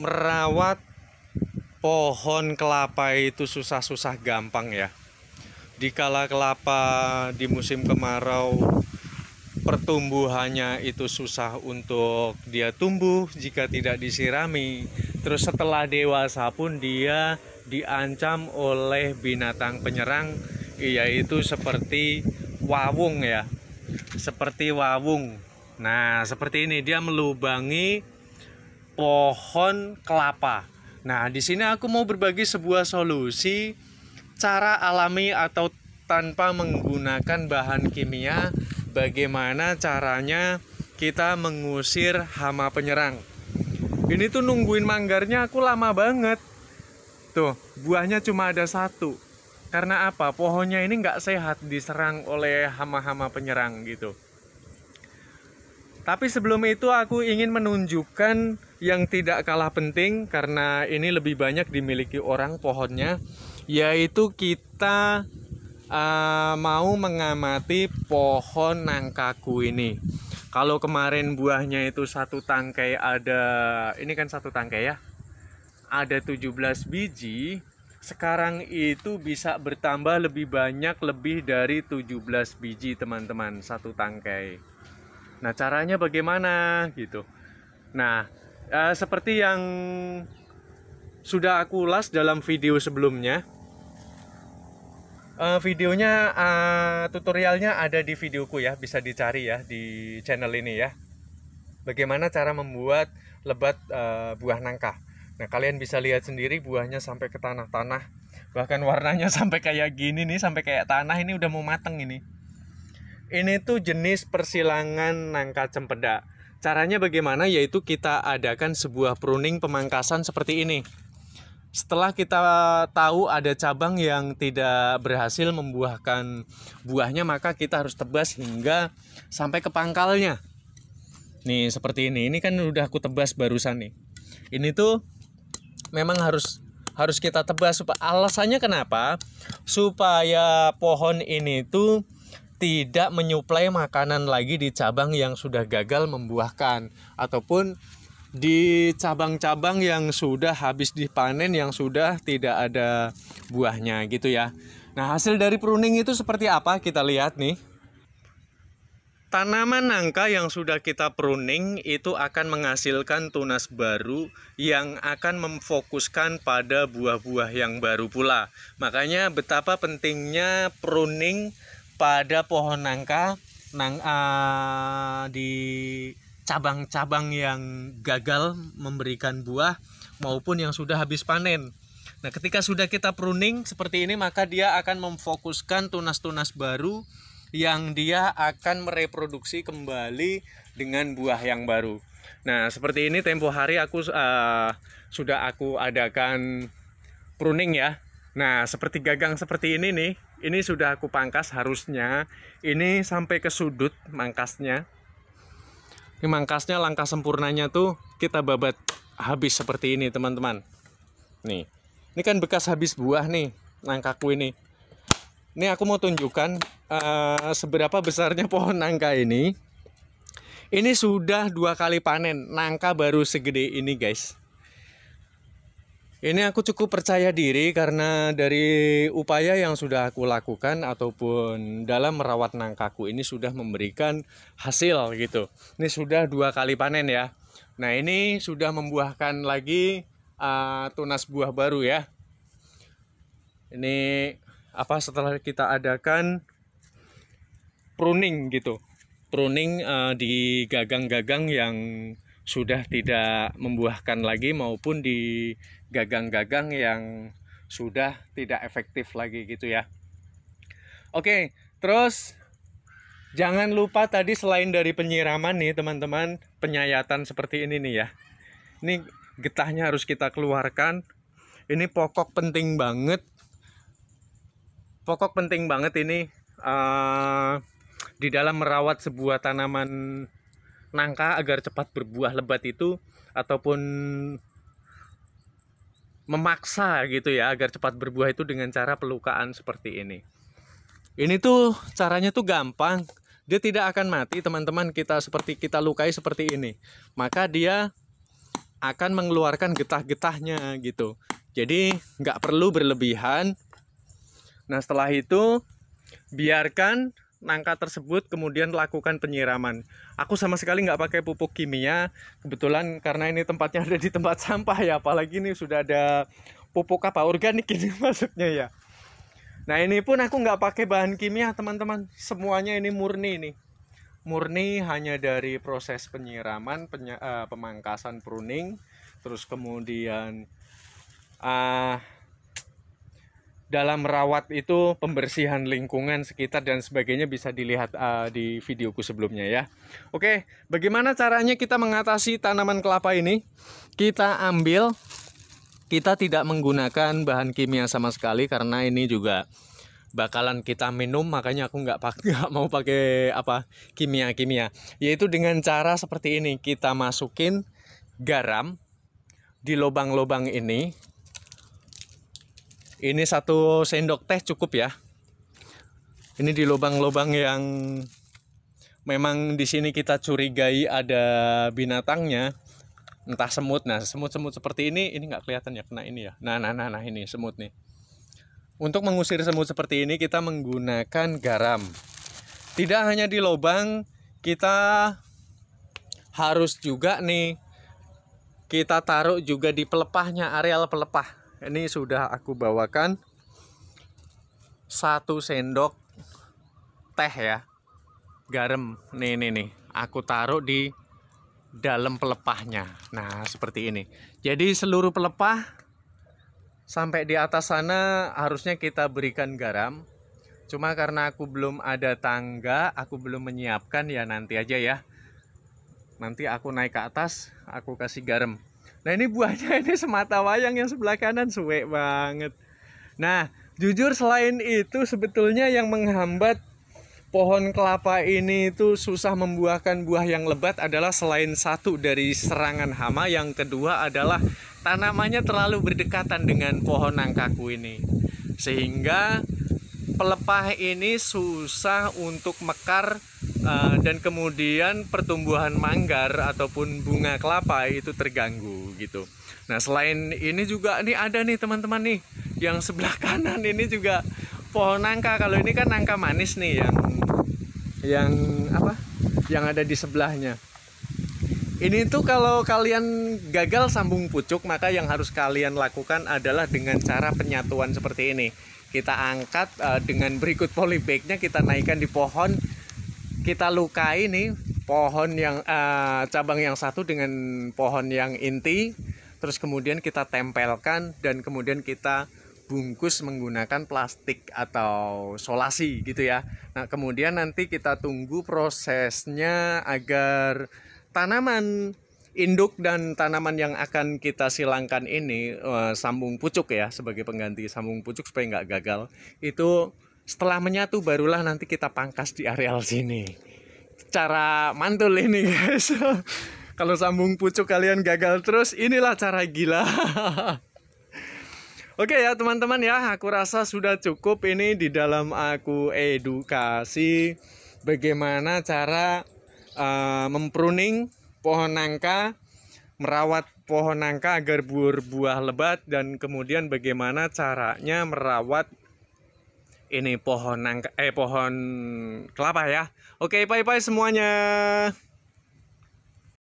merawat pohon kelapa itu susah-susah gampang ya. Di kala kelapa di musim kemarau pertumbuhannya itu susah untuk dia tumbuh jika tidak disirami. Terus setelah dewasa pun dia diancam oleh binatang penyerang yaitu seperti wawung ya. Seperti wawung. Nah, seperti ini dia melubangi pohon kelapa. Nah, di sini aku mau berbagi sebuah solusi cara alami atau tanpa menggunakan bahan kimia bagaimana caranya kita mengusir hama penyerang. Ini tuh nungguin manggarnya aku lama banget. Tuh, buahnya cuma ada satu. Karena apa? Pohonnya ini nggak sehat diserang oleh hama-hama penyerang gitu. Tapi sebelum itu aku ingin menunjukkan yang tidak kalah penting karena ini lebih banyak dimiliki orang pohonnya yaitu kita uh, mau mengamati pohon nangkaku ini. Kalau kemarin buahnya itu satu tangkai ada ini kan satu tangkai ya. Ada 17 biji, sekarang itu bisa bertambah lebih banyak lebih dari 17 biji teman-teman satu tangkai Nah, caranya bagaimana gitu. Nah, eh, seperti yang sudah aku ulas dalam video sebelumnya. Eh, videonya eh, tutorialnya ada di videoku ya, bisa dicari ya di channel ini ya. Bagaimana cara membuat lebat eh, buah nangka. Nah, kalian bisa lihat sendiri buahnya sampai ke tanah-tanah. Bahkan warnanya sampai kayak gini nih, sampai kayak tanah ini udah mau mateng ini. Ini tuh jenis persilangan nangka cempeda. Caranya bagaimana? Yaitu kita adakan sebuah pruning pemangkasan seperti ini. Setelah kita tahu ada cabang yang tidak berhasil membuahkan buahnya, maka kita harus tebas hingga sampai ke pangkalnya. Nih, seperti ini. Ini kan udah aku tebas barusan nih. Ini tuh memang harus harus kita tebas supaya alasannya kenapa? Supaya pohon ini tuh tidak menyuplai makanan lagi di cabang yang sudah gagal membuahkan ataupun di cabang-cabang yang sudah habis dipanen yang sudah tidak ada buahnya gitu ya. Nah, hasil dari pruning itu seperti apa kita lihat nih. Tanaman nangka yang sudah kita pruning itu akan menghasilkan tunas baru yang akan memfokuskan pada buah-buah yang baru pula. Makanya betapa pentingnya pruning pada pohon nangka nang uh, di cabang-cabang yang gagal memberikan buah maupun yang sudah habis panen. Nah, ketika sudah kita pruning seperti ini maka dia akan memfokuskan tunas-tunas baru yang dia akan mereproduksi kembali dengan buah yang baru. Nah, seperti ini tempo hari aku uh, sudah aku adakan pruning ya. Nah, seperti gagang seperti ini nih ini sudah aku pangkas harusnya ini sampai ke sudut mangkasnya ini mangkasnya langkah sempurnanya tuh kita babat habis seperti ini teman-teman nih ini kan bekas habis buah nih nangkaku ini ini aku mau tunjukkan uh, seberapa besarnya pohon nangka ini ini sudah dua kali panen nangka baru segede ini guys ini aku cukup percaya diri karena dari upaya yang sudah aku lakukan ataupun dalam merawat nangkaku ini sudah memberikan hasil gitu. Ini sudah dua kali panen ya. Nah ini sudah membuahkan lagi uh, tunas buah baru ya. Ini apa setelah kita adakan pruning gitu. Pruning uh, di gagang-gagang yang sudah tidak membuahkan lagi maupun di gagang-gagang yang sudah tidak efektif lagi gitu ya. Oke, terus jangan lupa tadi selain dari penyiraman nih teman-teman, penyayatan seperti ini nih ya. Ini getahnya harus kita keluarkan. Ini pokok penting banget. Pokok penting banget ini uh, di dalam merawat sebuah tanaman nangka agar cepat berbuah lebat itu ataupun memaksa gitu ya agar cepat berbuah itu dengan cara pelukaan seperti ini. Ini tuh caranya tuh gampang. Dia tidak akan mati teman-teman kita seperti kita lukai seperti ini. Maka dia akan mengeluarkan getah-getahnya gitu. Jadi nggak perlu berlebihan. Nah setelah itu biarkan nangka tersebut kemudian lakukan penyiraman. Aku sama sekali nggak pakai pupuk kimia. Kebetulan karena ini tempatnya ada di tempat sampah ya, apalagi ini sudah ada pupuk apa organik ini maksudnya ya. Nah ini pun aku nggak pakai bahan kimia teman-teman. Semuanya ini murni nih. Murni hanya dari proses penyiraman, penya, uh, pemangkasan pruning, terus kemudian uh, dalam merawat itu pembersihan lingkungan sekitar dan sebagainya bisa dilihat uh, di videoku sebelumnya ya. Oke, bagaimana caranya kita mengatasi tanaman kelapa ini? Kita ambil kita tidak menggunakan bahan kimia sama sekali karena ini juga bakalan kita minum makanya aku nggak pakai mau pakai apa kimia kimia yaitu dengan cara seperti ini kita masukin garam di lubang-lubang ini ini satu sendok teh cukup ya. Ini di lubang-lubang yang memang di sini kita curigai ada binatangnya entah semut nah semut-semut seperti ini ini nggak kelihatan ya kena ini ya nah nah nah nah ini semut nih untuk mengusir semut seperti ini kita menggunakan garam tidak hanya di lubang kita harus juga nih kita taruh juga di pelepahnya areal pelepah ini sudah aku bawakan satu sendok teh ya garam nih nih nih aku taruh di dalam pelepahnya nah seperti ini jadi seluruh pelepah sampai di atas sana harusnya kita berikan garam cuma karena aku belum ada tangga aku belum menyiapkan ya nanti aja ya nanti aku naik ke atas aku kasih garam Nah ini buahnya ini semata wayang yang sebelah kanan suwe banget. Nah jujur selain itu sebetulnya yang menghambat pohon kelapa ini itu susah membuahkan buah yang lebat adalah selain satu dari serangan hama yang kedua adalah tanamannya terlalu berdekatan dengan pohon nangkaku ini sehingga pelepah ini susah untuk mekar eh, dan kemudian pertumbuhan manggar ataupun bunga kelapa itu terganggu gitu. Nah, selain ini juga nih ada nih teman-teman nih yang sebelah kanan ini juga pohon nangka. Kalau ini kan nangka manis nih yang yang apa? Yang ada di sebelahnya. Ini tuh kalau kalian gagal sambung pucuk, maka yang harus kalian lakukan adalah dengan cara penyatuan seperti ini. Kita angkat uh, dengan berikut polybagnya kita naikkan di pohon, kita lukai nih pohon yang uh, cabang yang satu dengan pohon yang inti terus kemudian kita tempelkan dan kemudian kita bungkus menggunakan plastik atau solasi gitu ya. Nah, kemudian nanti kita tunggu prosesnya agar tanaman induk dan tanaman yang akan kita silangkan ini uh, sambung pucuk ya sebagai pengganti sambung pucuk supaya nggak gagal itu setelah menyatu barulah nanti kita pangkas di areal sini cara mantul ini guys kalau sambung pucuk kalian gagal terus inilah cara gila Oke ya teman-teman ya aku rasa sudah cukup ini di dalam aku edukasi bagaimana cara uh, mempruning pohon nangka merawat pohon nangka agar berbuah lebat dan kemudian bagaimana caranya merawat ini pohon nangka eh pohon kelapa ya. Oke, bye bye semuanya.